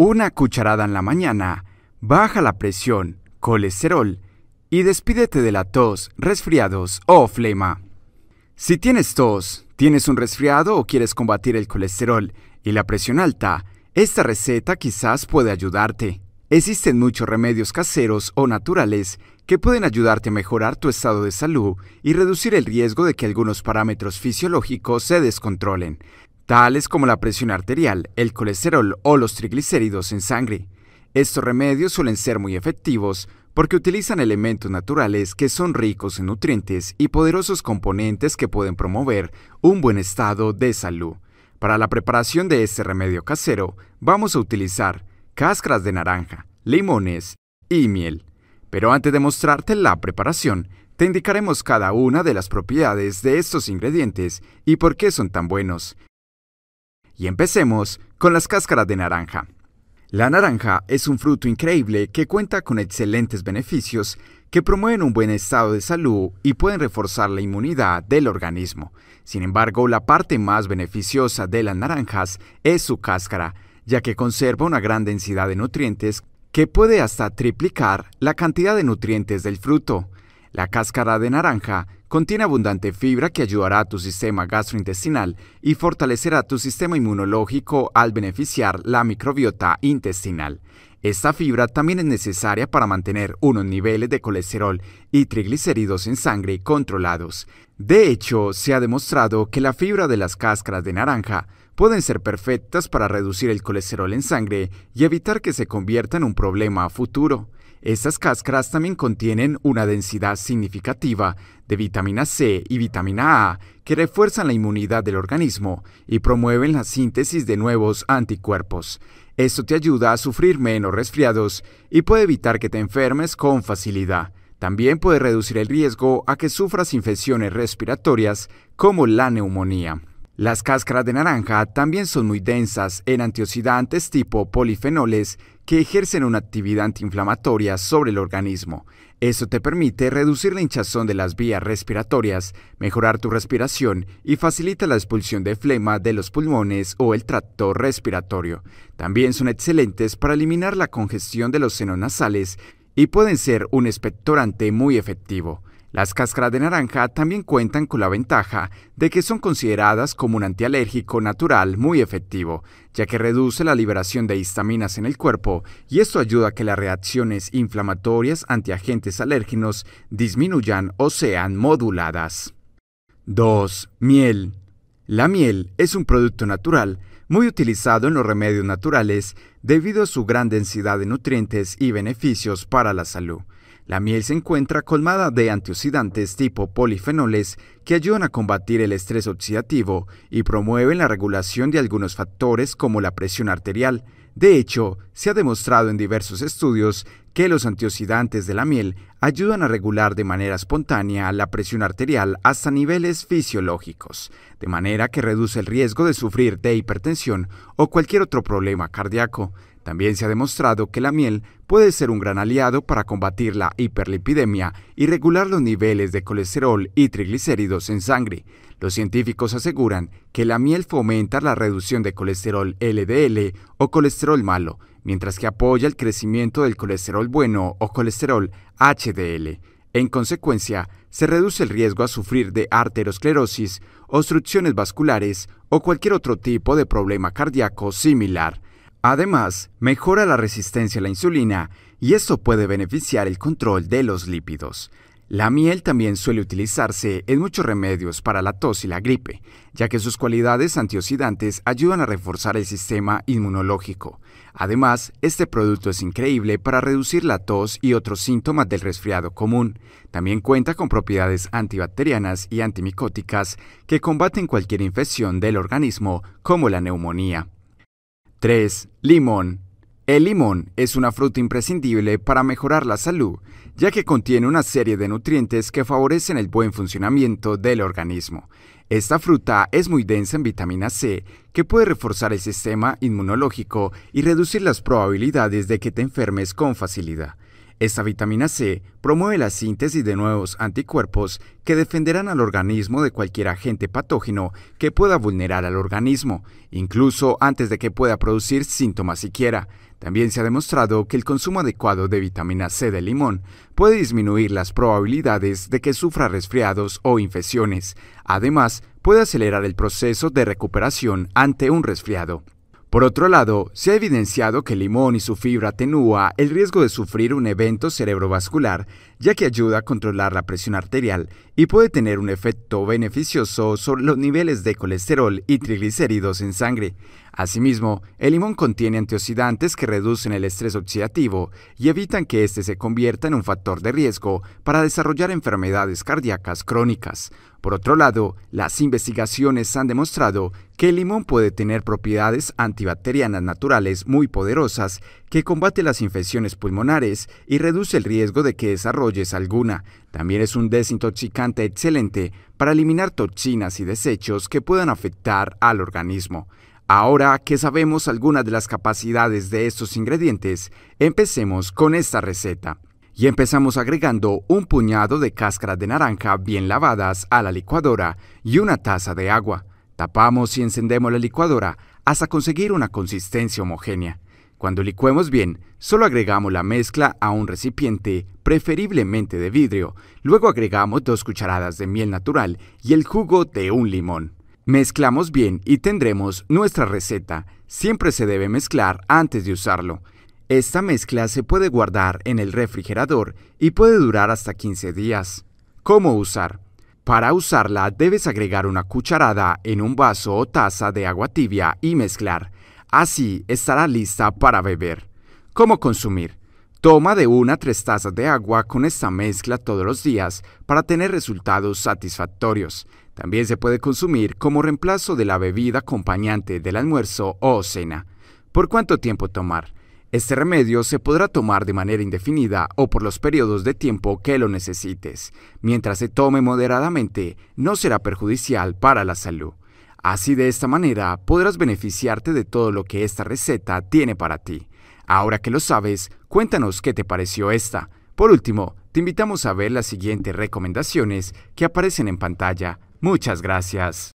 Una cucharada en la mañana baja la presión, colesterol y despídete de la tos, resfriados o flema. Si tienes tos, tienes un resfriado o quieres combatir el colesterol y la presión alta, esta receta quizás puede ayudarte. Existen muchos remedios caseros o naturales que pueden ayudarte a mejorar tu estado de salud y reducir el riesgo de que algunos parámetros fisiológicos se descontrolen tales como la presión arterial, el colesterol o los triglicéridos en sangre. Estos remedios suelen ser muy efectivos porque utilizan elementos naturales que son ricos en nutrientes y poderosos componentes que pueden promover un buen estado de salud. Para la preparación de este remedio casero vamos a utilizar cáscaras de naranja, limones y miel. Pero antes de mostrarte la preparación, te indicaremos cada una de las propiedades de estos ingredientes y por qué son tan buenos. Y empecemos con las cáscaras de naranja. La naranja es un fruto increíble que cuenta con excelentes beneficios que promueven un buen estado de salud y pueden reforzar la inmunidad del organismo. Sin embargo, la parte más beneficiosa de las naranjas es su cáscara, ya que conserva una gran densidad de nutrientes que puede hasta triplicar la cantidad de nutrientes del fruto. La cáscara de naranja Contiene abundante fibra que ayudará a tu sistema gastrointestinal y fortalecerá tu sistema inmunológico al beneficiar la microbiota intestinal. Esta fibra también es necesaria para mantener unos niveles de colesterol y triglicéridos en sangre controlados. De hecho, se ha demostrado que la fibra de las cáscaras de naranja pueden ser perfectas para reducir el colesterol en sangre y evitar que se convierta en un problema a futuro. Estas cáscaras también contienen una densidad significativa de vitamina C y vitamina A que refuerzan la inmunidad del organismo y promueven la síntesis de nuevos anticuerpos. Esto te ayuda a sufrir menos resfriados y puede evitar que te enfermes con facilidad. También puede reducir el riesgo a que sufras infecciones respiratorias como la neumonía. Las cáscaras de naranja también son muy densas en antioxidantes tipo polifenoles que ejercen una actividad antiinflamatoria sobre el organismo. Eso te permite reducir la hinchazón de las vías respiratorias, mejorar tu respiración y facilita la expulsión de flema de los pulmones o el tracto respiratorio. También son excelentes para eliminar la congestión de los senos nasales y pueden ser un expectorante muy efectivo. Las cáscaras de naranja también cuentan con la ventaja de que son consideradas como un antialérgico natural muy efectivo, ya que reduce la liberación de histaminas en el cuerpo y esto ayuda a que las reacciones inflamatorias ante agentes alérgenos disminuyan o sean moduladas. 2. Miel. La miel es un producto natural muy utilizado en los remedios naturales debido a su gran densidad de nutrientes y beneficios para la salud. La miel se encuentra colmada de antioxidantes tipo polifenoles que ayudan a combatir el estrés oxidativo y promueven la regulación de algunos factores como la presión arterial, de hecho, se ha demostrado en diversos estudios que los antioxidantes de la miel ayudan a regular de manera espontánea la presión arterial hasta niveles fisiológicos, de manera que reduce el riesgo de sufrir de hipertensión o cualquier otro problema cardíaco. También se ha demostrado que la miel puede ser un gran aliado para combatir la hiperlipidemia y regular los niveles de colesterol y triglicéridos en sangre, los científicos aseguran que la miel fomenta la reducción de colesterol LDL o colesterol malo, mientras que apoya el crecimiento del colesterol bueno o colesterol HDL. En consecuencia, se reduce el riesgo a sufrir de arteriosclerosis, obstrucciones vasculares o cualquier otro tipo de problema cardíaco similar. Además, mejora la resistencia a la insulina y esto puede beneficiar el control de los lípidos. La miel también suele utilizarse en muchos remedios para la tos y la gripe, ya que sus cualidades antioxidantes ayudan a reforzar el sistema inmunológico. Además, este producto es increíble para reducir la tos y otros síntomas del resfriado común. También cuenta con propiedades antibacterianas y antimicóticas que combaten cualquier infección del organismo, como la neumonía. 3. Limón. El limón es una fruta imprescindible para mejorar la salud, ya que contiene una serie de nutrientes que favorecen el buen funcionamiento del organismo. Esta fruta es muy densa en vitamina C, que puede reforzar el sistema inmunológico y reducir las probabilidades de que te enfermes con facilidad. Esta vitamina C promueve la síntesis de nuevos anticuerpos que defenderán al organismo de cualquier agente patógeno que pueda vulnerar al organismo, incluso antes de que pueda producir síntomas siquiera. También se ha demostrado que el consumo adecuado de vitamina C de limón puede disminuir las probabilidades de que sufra resfriados o infecciones. Además, puede acelerar el proceso de recuperación ante un resfriado. Por otro lado, se ha evidenciado que el limón y su fibra atenúa el riesgo de sufrir un evento cerebrovascular, ya que ayuda a controlar la presión arterial y puede tener un efecto beneficioso sobre los niveles de colesterol y triglicéridos en sangre, Asimismo, el limón contiene antioxidantes que reducen el estrés oxidativo y evitan que este se convierta en un factor de riesgo para desarrollar enfermedades cardíacas crónicas. Por otro lado, las investigaciones han demostrado que el limón puede tener propiedades antibacterianas naturales muy poderosas que combate las infecciones pulmonares y reduce el riesgo de que desarrolles alguna. También es un desintoxicante excelente para eliminar toxinas y desechos que puedan afectar al organismo. Ahora que sabemos algunas de las capacidades de estos ingredientes, empecemos con esta receta. Y empezamos agregando un puñado de cáscaras de naranja bien lavadas a la licuadora y una taza de agua. Tapamos y encendemos la licuadora hasta conseguir una consistencia homogénea. Cuando licuemos bien, solo agregamos la mezcla a un recipiente, preferiblemente de vidrio. Luego agregamos dos cucharadas de miel natural y el jugo de un limón. Mezclamos bien y tendremos nuestra receta. Siempre se debe mezclar antes de usarlo. Esta mezcla se puede guardar en el refrigerador y puede durar hasta 15 días. ¿Cómo usar? Para usarla debes agregar una cucharada en un vaso o taza de agua tibia y mezclar. Así estará lista para beber. ¿Cómo consumir? Toma de una a tres tazas de agua con esta mezcla todos los días para tener resultados satisfactorios. También se puede consumir como reemplazo de la bebida acompañante del almuerzo o cena. ¿Por cuánto tiempo tomar? Este remedio se podrá tomar de manera indefinida o por los periodos de tiempo que lo necesites. Mientras se tome moderadamente, no será perjudicial para la salud. Así de esta manera podrás beneficiarte de todo lo que esta receta tiene para ti. Ahora que lo sabes, cuéntanos qué te pareció esta. Por último, te invitamos a ver las siguientes recomendaciones que aparecen en pantalla Muchas gracias.